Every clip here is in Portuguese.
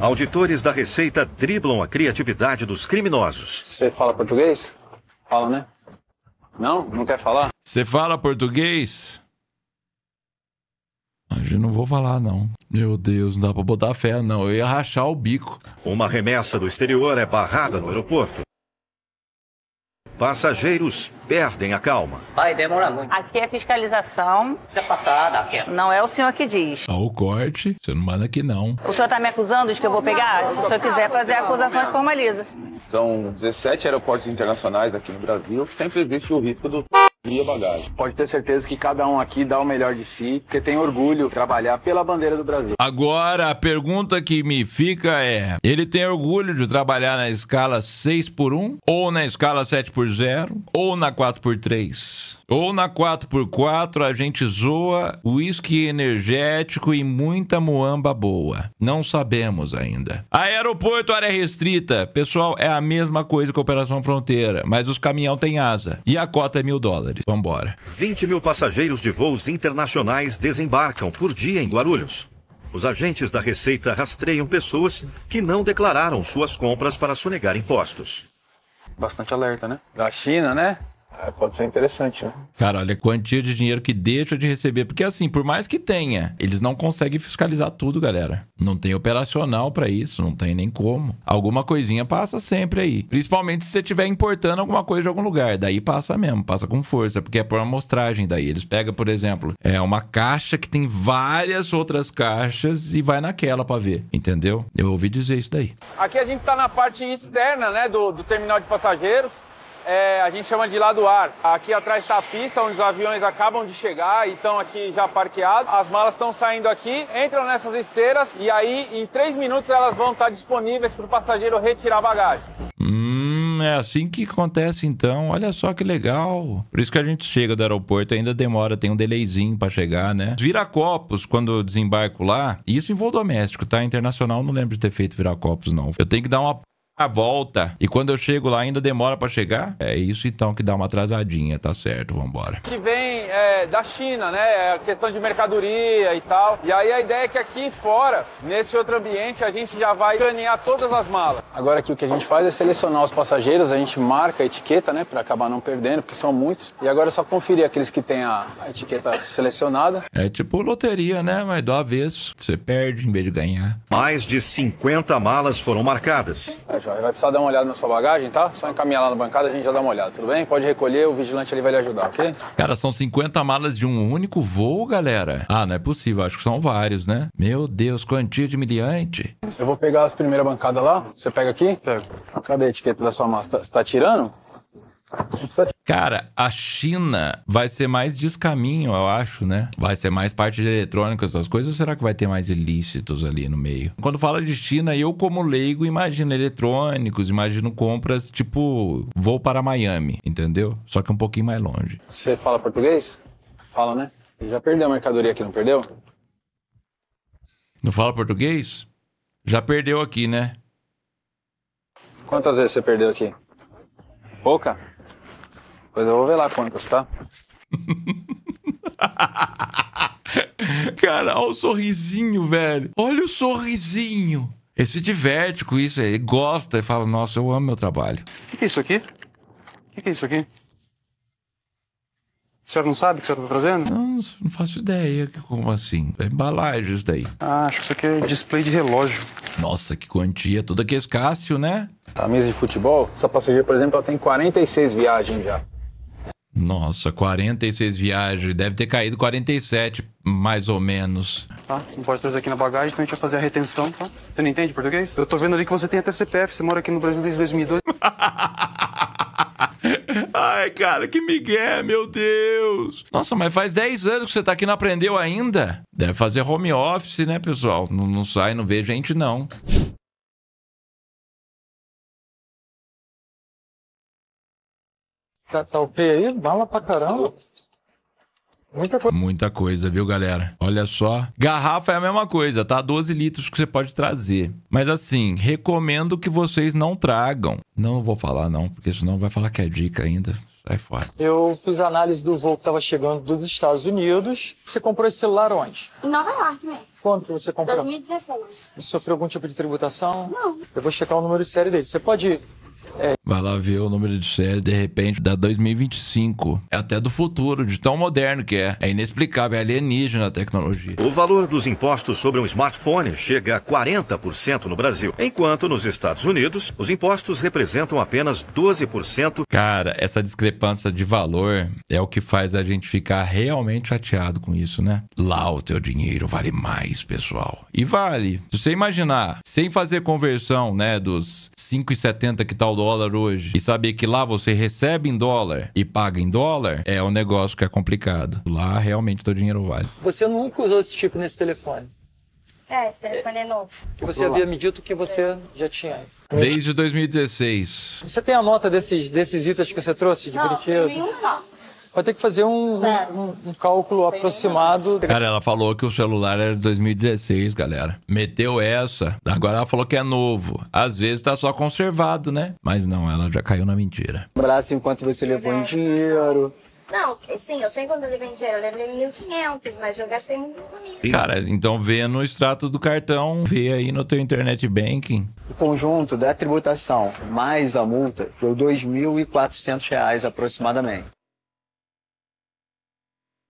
Auditores da Receita driblam a criatividade dos criminosos. Você fala português? Fala, né? Não? Não quer falar? Você fala português? gente ah, não vou falar, não. Meu Deus, não dá pra botar fé, não. Eu ia rachar o bico. Uma remessa do exterior é barrada no aeroporto. Passageiros perdem a calma. Vai demorar muito. Aqui é fiscalização. Já passada, aqui. É. Não é o senhor que diz. Ao corte. Você não manda aqui, não. O senhor está me acusando de que eu vou pegar? Se o senhor quiser fazer a acusação, formaliza. São 17 aeroportos internacionais aqui no Brasil. Sempre existe o risco do e a bagagem. Pode ter certeza que cada um aqui dá o melhor de si, porque tem orgulho de trabalhar pela bandeira do Brasil. Agora, a pergunta que me fica é: ele tem orgulho de trabalhar na escala 6 x 1 ou na escala 7 x 0 ou na 4 x 3 ou na 4x4 a gente zoa uísque energético e muita muamba boa. Não sabemos ainda. Aeroporto, área restrita. Pessoal, é a mesma coisa que a Operação Fronteira, mas os caminhão têm asa. E a cota é mil dólares. Vambora. 20 mil passageiros de voos internacionais desembarcam por dia em Guarulhos. Os agentes da Receita rastreiam pessoas que não declararam suas compras para sonegar impostos. Bastante alerta, né? Da China, né? É, pode ser interessante, né? Cara, olha a quantia de dinheiro que deixa de receber. Porque assim, por mais que tenha, eles não conseguem fiscalizar tudo, galera. Não tem operacional para isso, não tem nem como. Alguma coisinha passa sempre aí. Principalmente se você estiver importando alguma coisa de algum lugar. Daí passa mesmo, passa com força, porque é por amostragem daí. Eles pegam, por exemplo, é uma caixa que tem várias outras caixas e vai naquela para ver, entendeu? Eu ouvi dizer isso daí. Aqui a gente tá na parte externa, né, do, do terminal de passageiros é, a gente chama de lado ar. Aqui atrás está a pista onde os aviões acabam de chegar e estão aqui já parqueados. As malas estão saindo aqui, entram nessas esteiras e aí em três minutos elas vão estar tá disponíveis para o passageiro retirar a bagagem. Hum, é assim que acontece então. Olha só que legal. Por isso que a gente chega do aeroporto, ainda demora, tem um delayzinho para chegar, né? Viracopos, quando desembarco lá, isso em voo doméstico, tá? Internacional não lembro de ter feito viracopos, não. Eu tenho que dar uma a volta. E quando eu chego lá, ainda demora para chegar? É isso então que dá uma atrasadinha, tá certo, vambora. Que vem é, da China, né? É a questão de mercadoria e tal. E aí a ideia é que aqui fora, nesse outro ambiente, a gente já vai canear todas as malas. Agora aqui o que a gente faz é selecionar os passageiros, a gente marca a etiqueta, né? Pra acabar não perdendo, porque são muitos. E agora é só conferir aqueles que têm a, a etiqueta selecionada. É tipo loteria, né? Mas do avesso, você perde em vez de ganhar. Mais de 50 malas foram marcadas. É, Vai precisar dar uma olhada na sua bagagem, tá? Só encaminhar lá na bancada, a gente já dá uma olhada, tudo bem? Pode recolher, o vigilante ali vai lhe ajudar, ok? Cara, são 50 malas de um único voo, galera. Ah, não é possível, acho que são vários, né? Meu Deus, quantia de miliante. Eu vou pegar as primeiras bancadas lá, você pega aqui? Pego. Cadê a etiqueta da sua massa? Tá, você tá tirando? Cara, a China vai ser mais descaminho, eu acho, né? Vai ser mais parte de eletrônica, essas coisas, ou será que vai ter mais ilícitos ali no meio? Quando fala de China, eu, como leigo, imagino eletrônicos, imagino compras tipo vou para Miami, entendeu? Só que um pouquinho mais longe. Você fala português? Fala, né? Ele já perdeu a mercadoria aqui, não perdeu? Não fala português? Já perdeu aqui, né? Quantas vezes você perdeu aqui? Pouca? Pois eu vou ver lá quantas, tá? Cara, olha o sorrisinho, velho. Olha o sorrisinho. Ele se diverte com isso, ele gosta e fala: Nossa, eu amo meu trabalho. O que, que, é isso aqui? O que, que, é isso aqui? O senhor não sabe o que o senhor está trazendo? Não, não faço ideia. Como assim? É embalagem isso daí. Ah, acho que isso aqui é display de relógio. Nossa, que quantia. Tudo aqui é escasso, né? A mesa de futebol, essa passageira, por exemplo, ela tem 46 viagens já. Nossa, 46 viagens. Deve ter caído 47, mais ou menos. Tá, não pode trazer aqui na bagagem, então a gente vai fazer a retenção, tá? Você não entende português? Eu tô vendo ali que você tem até CPF, você mora aqui no Brasil desde 2002. Ai, cara, que migué, meu Deus. Nossa, mas faz 10 anos que você tá aqui e não aprendeu ainda. Deve fazer home office, né, pessoal? Não, não sai, não vê gente, não. Tá, tá P aí? Bala pra caramba. Muita coisa. Muita coisa, viu, galera? Olha só. Garrafa é a mesma coisa, tá? 12 litros que você pode trazer. Mas assim, recomendo que vocês não tragam. Não vou falar, não, porque senão vai falar que é dica ainda. Sai fora. Eu fiz análise do voo que tava chegando dos Estados Unidos. Você comprou esse celular onde? Em Nova York mesmo. Quanto que você comprou? 2016. Você sofreu algum tipo de tributação? Não. Eu vou checar o número de série dele. Você pode é. Vai lá ver o número de série, de repente dá 2025. É até do futuro, de tão moderno que é. É inexplicável, é alienígena a tecnologia. O valor dos impostos sobre um smartphone chega a 40% no Brasil, enquanto nos Estados Unidos os impostos representam apenas 12%. Cara, essa discrepância de valor é o que faz a gente ficar realmente chateado com isso, né? Lá o teu dinheiro vale mais, pessoal. E vale. Se você imaginar, sem fazer conversão, né, dos 5,70 que tal tá o dólar dólar hoje e saber que lá você recebe em dólar e paga em dólar, é um negócio que é complicado. Lá realmente todo dinheiro vale. Você nunca usou esse tipo nesse telefone? É, esse telefone é novo. Que você havia me dito que você é. já tinha. Desde 2016. Você tem a nota desses, desses itens que você trouxe de não, brinquedo? Nenhum não vai ter que fazer um, um, um cálculo aproximado. Cara, ela falou que o celular era de 2016, galera. Meteu essa. Agora ela falou que é novo. Às vezes tá só conservado, né? Mas não, ela já caiu na mentira. Abraço enquanto você levou é. em dinheiro. Não, sim, eu sei quando eu levei dinheiro, eu levei 1.500, mas eu gastei muito comigo. Cara, então vê no extrato do cartão, vê aí no teu internet banking. O conjunto da tributação mais a multa deu R$ 2.400 aproximadamente.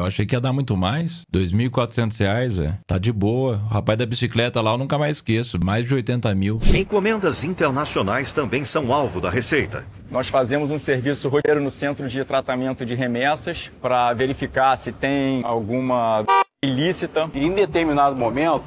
Eu achei que ia dar muito mais. R$ 2.400, é. Tá de boa. O rapaz da bicicleta lá eu nunca mais esqueço. Mais de 80 mil. Encomendas internacionais também são alvo da Receita. Nós fazemos um serviço roteiro no Centro de Tratamento de Remessas para verificar se tem alguma ilícita. Em determinado momento,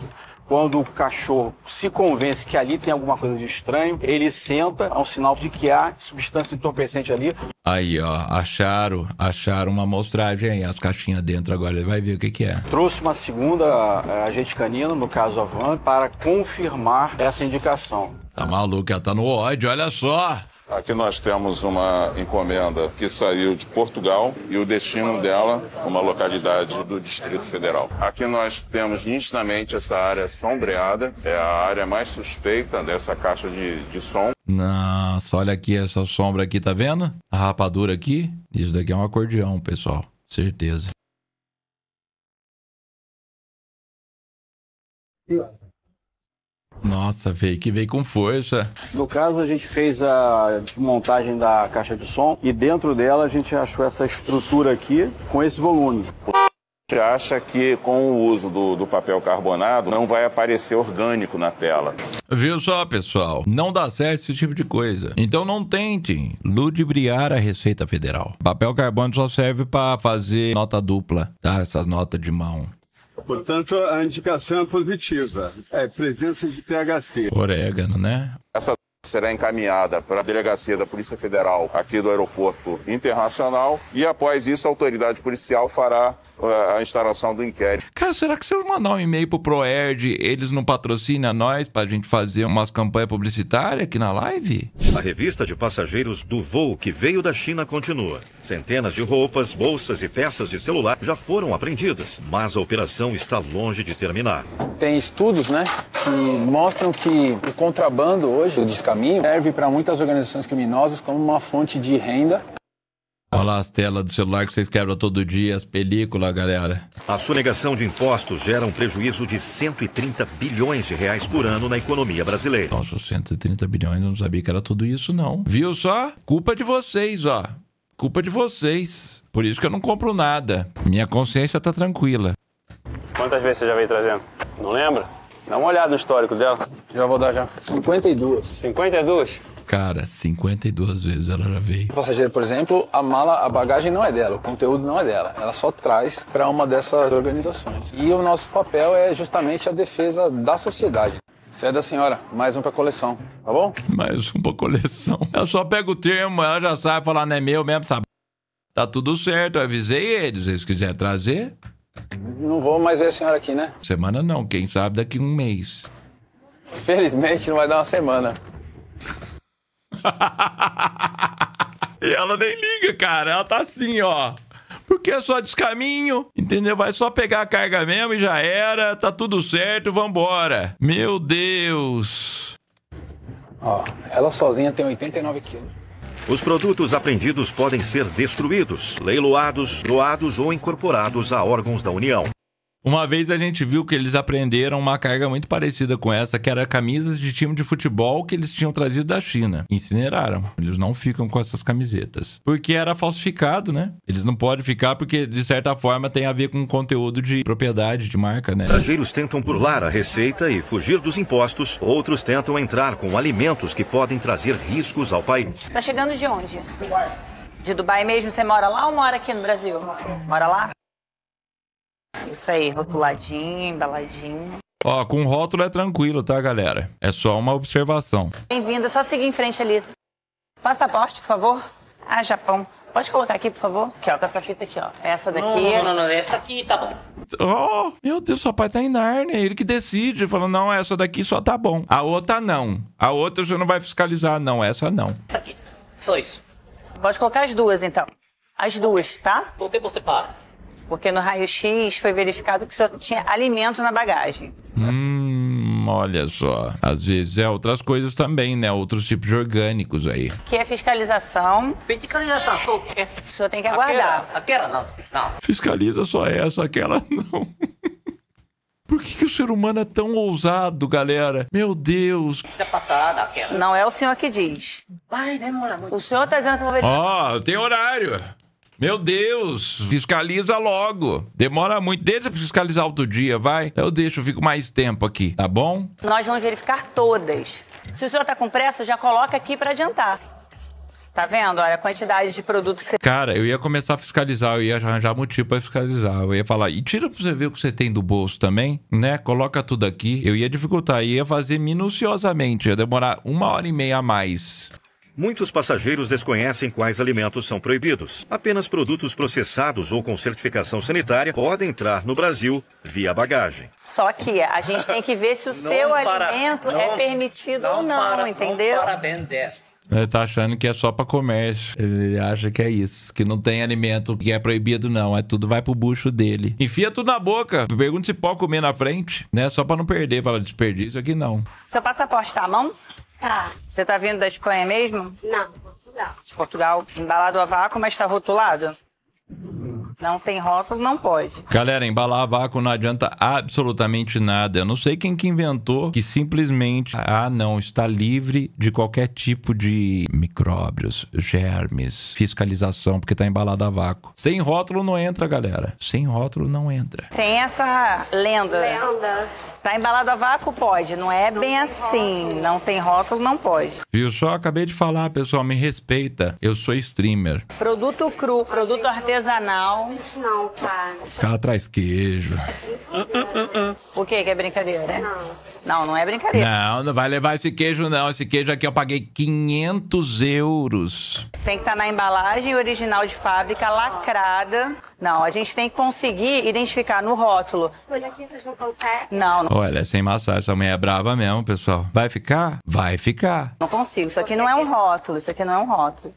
quando o cachorro se convence que ali tem alguma coisa de estranho, ele senta, é um sinal de que há substância entorpecente ali. Aí, ó, acharam, acharam uma amostragem aí, as caixinhas dentro agora, ele vai ver o que, que é. Trouxe uma segunda eh, agente canino, no caso a Van, para confirmar essa indicação. Tá maluco, ela tá no ódio, olha só. Aqui nós temos uma encomenda que saiu de Portugal e o destino dela, uma localidade do Distrito Federal. Aqui nós temos nitidamente essa área sombreada, é a área mais suspeita dessa caixa de, de som. Nossa, olha aqui essa sombra aqui, tá vendo? A rapadura aqui, isso daqui é um acordeão, pessoal, certeza. Nossa, veio que veio com força. No caso, a gente fez a montagem da caixa de som e dentro dela a gente achou essa estrutura aqui com esse volume. gente acha que com o uso do, do, papel carbonado não vai aparecer orgânico na tela. Viu só, pessoal? Não dá certo esse tipo de coisa. Então não tentem ludibriar a Receita Federal. Papel carbono só serve para fazer nota dupla, tá? Essas notas de mão. Portanto, a indicação é positiva. É presença de THC. Orégano, né? Essa será encaminhada para a delegacia da Polícia Federal aqui do Aeroporto Internacional e após isso a autoridade policial fará eh, a instalação do inquérito. Cara, será que se eu mandar um e-mail pro Proerd, eles não patrocinam nós pra gente fazer umas campanhas publicitárias aqui na live? A revista de passageiros do voo que veio da China continua. Centenas de roupas, bolsas e peças de celular já foram apreendidas, mas a operação está longe de terminar. Tem estudos, né, que mostram que o contrabando hoje, o descaminho, serve para muitas organizações criminosas como uma fonte de renda. Olha lá as telas do celular que vocês quebram todo dia, as películas, galera. A sonegação de impostos gera um prejuízo de 130 bilhões de reais por ano na economia brasileira. Nossa, 130 bilhões, eu não sabia que era tudo isso, não. Viu só? Culpa de vocês, ó. Culpa de vocês. Por isso que eu não compro nada. Minha consciência tá tranquila. Quantas vezes você já veio trazendo? Não lembra? Dá uma olhada no histórico dela. Já vou dar já. 52. 52? Cara, 52 vezes ela já veio. O passageiro, por exemplo, a mala, a bagagem não é dela, o conteúdo não é dela. Ela só traz para uma dessas organizações. E o nosso papel é justamente a defesa da sociedade. Você é da senhora, mais um pra coleção, tá bom? Mais um pra coleção. Eu só pego o termo, ela já sabe falar, não é meu mesmo, sabe? Tá tudo certo, eu avisei eles, se eles quiserem trazer, não vou mais ver a senhora aqui, né? Semana não, quem sabe daqui um mês. Felizmente não vai dar uma semana. e ela nem liga, cara. Ela tá assim, ó. Porque é só descaminho, entendeu? Vai só pegar a carga mesmo e já era. Tá tudo certo, vambora. Meu Deus. Ó, ela sozinha tem 89 quilos. Os produtos apreendidos podem ser destruídos, leiloados, doados ou incorporados a órgãos da União. Uma vez a gente viu que eles aprenderam uma carga muito parecida com essa, que era camisas de time de futebol que eles tinham trazido da China. Incineraram. Eles não ficam com essas camisetas. Porque era falsificado, né? Eles não podem ficar porque, de certa forma, tem a ver com conteúdo de propriedade, de marca, né? Estrangeiros tentam burlar a receita e fugir dos impostos. Outros tentam entrar com alimentos que podem trazer riscos ao país. Tá chegando de onde? Dubai. De Dubai mesmo? Você mora lá ou mora aqui no Brasil? Mora lá? Isso aí, rotuladinho, embaladinho. Ó, com rótulo é tranquilo, tá, galera? É só uma observação. Bem-vindo, é só seguir em frente ali. Passaporte, por favor. Ah, Japão. Pode colocar aqui, por favor? Aqui, ó, com essa fita aqui, ó. Essa daqui. Não, não, não, não. essa aqui tá bom. Oh, meu Deus, papai tá em Narnia. Ele que decide. Falando, não, essa daqui só tá bom. A outra não. A outra você não vai fiscalizar, não. Essa não. aqui. Só isso. Pode colocar as duas, então. As duas, tá? Por que você para? Porque no raio-x foi verificado que só tinha alimento na bagagem. Hum, olha só. Às vezes é outras coisas também, né? Outros tipos de orgânicos aí. Que é fiscalização. Fiscalização, só essa. O senhor tem que aguardar. Aquela, aquela não, não. Fiscaliza só essa, aquela não. Por que, que, o ser humano é tão ousado, galera? Meu Deus. Tá passada, Não é o senhor que diz. Vai demorar muito. O senhor tá dizendo que eu vou ver. Ó, oh, tem horário. Meu Deus, fiscaliza logo. Demora muito. Deixa fiscalizar outro dia, vai. Eu deixo, eu fico mais tempo aqui, tá bom? Nós vamos verificar todas. Se o senhor tá com pressa, já coloca aqui para adiantar. Tá vendo? Olha a quantidade de produto que você. Cara, eu ia começar a fiscalizar, eu ia arranjar motivo pra fiscalizar. Eu ia falar, e tira pra você ver o que você tem do bolso também, né? Coloca tudo aqui. Eu ia dificultar, eu ia fazer minuciosamente, ia demorar uma hora e meia a mais. Muitos passageiros desconhecem quais alimentos são proibidos. Apenas produtos processados ou com certificação sanitária podem entrar no Brasil via bagagem. Só que a gente tem que ver se o seu para, alimento é não, é permitido não ou não, para, entendeu? Não para vender. Ele é, tá achando que é só para comércio. Ele acha que é isso. Que não tem alimento que é proibido, não. É tudo vai pro bucho dele. Enfia tudo na boca. Pergunta se pode comer na frente, né? Só para não perder. Fala desperdício aqui, não. Seu passaporte tá à mão? Tá. Você tá vindo da Espanha mesmo? Não, Portugal. De Portugal, embalado a vácuo, mas tá rotulado? Não tem rótulo, não pode. Galera, embalar vácuo não adianta absolutamente nada. Eu não sei quem que inventou que simplesmente, ah, não, está livre de qualquer tipo de micróbios, germes, fiscalização, porque está embalado a vácuo. Sem rótulo não entra, galera. Sem rótulo não entra. Tem essa lenda. Lenda. Tá embalado a vácuo? Pode. Não é não bem assim. Rótulo. Não tem rótulo, não pode. Viu só? Acabei de falar, pessoal. Me respeita. Eu sou streamer. Produto cru, produto artesanal não, não, tá. Os caras traz queijo. O que que é brincadeira? Não. Não, não é brincadeira. Não, não vai levar esse queijo, não. Esse queijo aqui eu paguei 500 euros. Tem que estar tá na embalagem original de fábrica, lacrada. Não, a gente tem que conseguir identificar no rótulo. Olha aqui, vocês não conseguem? Não, não. Olha, é sem massagem, essa mulher é brava mesmo, pessoal. Vai ficar? Vai ficar. Não consigo. Isso aqui não é um rótulo. Isso aqui não é um rótulo.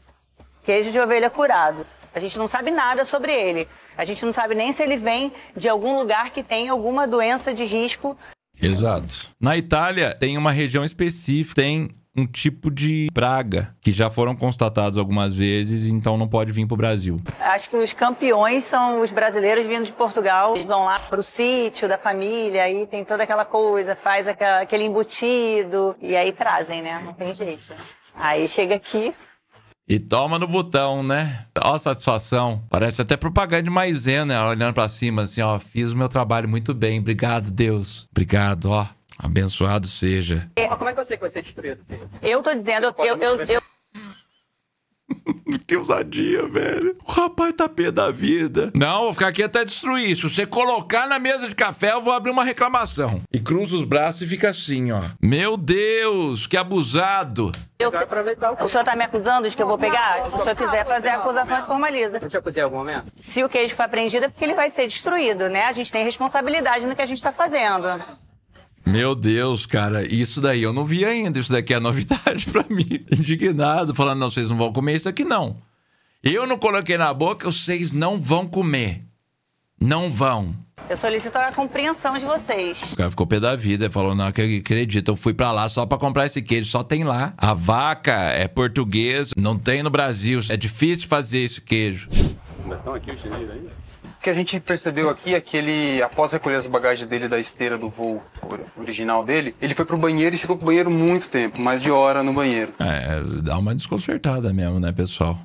Queijo de ovelha curado. A gente não sabe nada sobre ele. A gente não sabe nem se ele vem de algum lugar que tem alguma doença de risco. Exato. Na Itália, tem uma região específica, tem um tipo de praga que já foram constatados algumas vezes, então não pode vir para o Brasil. Acho que os campeões são os brasileiros vindo de Portugal. Eles vão lá para o sítio da família, aí tem toda aquela coisa, faz aquele embutido e aí trazem, né? Não tem jeito. Aí chega aqui, e toma no botão, né? Ó, satisfação. Parece até propaganda de maisena, olhando para cima, assim, ó. Fiz o meu trabalho muito bem. Obrigado, Deus. Obrigado, ó. Abençoado seja. É. Como é que eu sei que vai ser destruído? Eu tô dizendo, eu, eu, eu, eu Que ousadia, velho. O rapaz tá pé da vida. Não, vou ficar aqui até destruir. Se você colocar na mesa de café, eu vou abrir uma reclamação. E cruza os braços e fica assim, ó. Meu Deus, que abusado. Eu, o senhor tá me acusando de que eu vou pegar? Se o senhor quiser fazer a acusação, formaliza. Eu te acusei em algum momento? Se o queijo for apreendido, é porque ele vai ser destruído, né? A gente tem responsabilidade no que a gente tá fazendo. Meu Deus, cara, isso daí eu não vi ainda. Isso daqui é novidade para mim. Indignado, falando: não, vocês não vão comer isso aqui, não. Eu não coloquei na boca, vocês não vão comer. Não vão. Eu solicito a compreensão de vocês. O cara ficou pé da vida, falou: não, que acredita, eu fui para lá só para comprar esse queijo, só tem lá. A vaca é portuguesa, não tem no Brasil, é difícil fazer esse queijo. Mas estão aqui os chineses ainda? que a gente percebeu aqui é que ele, após recolher as bagagens dele da esteira do voo original dele, ele foi pro banheiro e ficou pro banheiro muito tempo, mais de hora no banheiro. É, dá uma desconcertada mesmo, né, pessoal?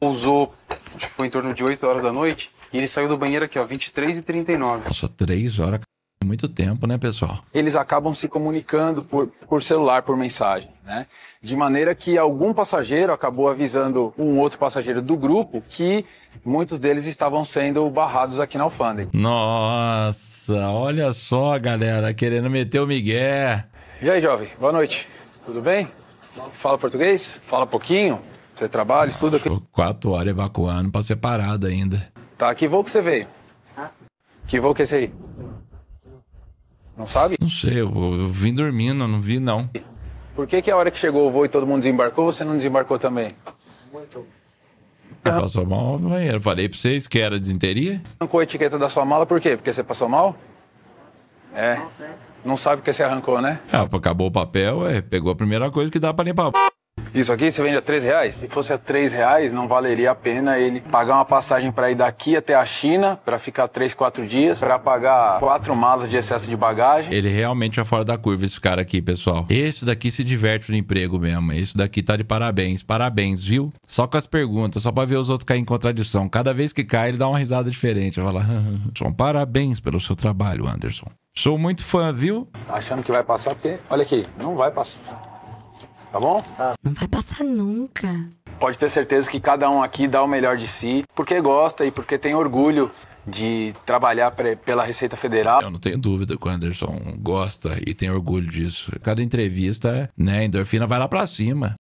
Pousou, acho que foi em torno de 8 horas da noite, e ele saiu do banheiro aqui, ó, 23 e 39. Nossa, 3 horas, muito tempo, né, pessoal? Eles acabam se comunicando por, por celular, por mensagem, né? De maneira que algum passageiro acabou avisando um outro passageiro do grupo que muitos deles estavam sendo barrados aqui na alfândega. Nossa, olha só, galera, querendo meter o migué. E aí, jovem, boa noite. Tudo bem? Fala português? Fala pouquinho? Você trabalha, estuda? Aqui. Quatro horas evacuando pra ser parado ainda. Tá, que voo que você veio? Que voo que é esse aí? Não sabe? Não sei, eu, eu vim dormindo, não vi não. Por que, que a hora que chegou o voo e todo mundo desembarcou, você não desembarcou também? Muito. ah. Passou mal eu Falei pra vocês que era desinteria. Arrancou a etiqueta da sua mala por quê? Porque você passou mal? É. Não sabe o que você arrancou, né? Ah, acabou o papel, é, pegou a primeira coisa que dá pra limpar. Isso aqui você vende a 3 reais? Se fosse a 3 reais, não valeria a pena ele pagar uma passagem para ir daqui até a China, para ficar 3, 4 dias, para pagar quatro malas de excesso de bagagem. Ele realmente é fora da curva, esse cara aqui, pessoal. Esse daqui se diverte no emprego mesmo. Esse daqui tá de parabéns. Parabéns, viu? Só com as perguntas, só para ver os outros cair em contradição. Cada vez que cai, ele dá uma risada diferente. Vai lá, Anderson, parabéns pelo seu trabalho, Anderson. Sou muito fã, viu? Achando que vai passar, porque, olha aqui, não vai passar tá bom? Tá. Não vai passar nunca. Pode ter certeza que cada um aqui dá o melhor de si, porque gosta e porque tem orgulho de trabalhar pela Receita Federal. Eu não tenho dúvida que o Anderson gosta e tem orgulho disso. Cada entrevista, né, a endorfina vai lá para cima.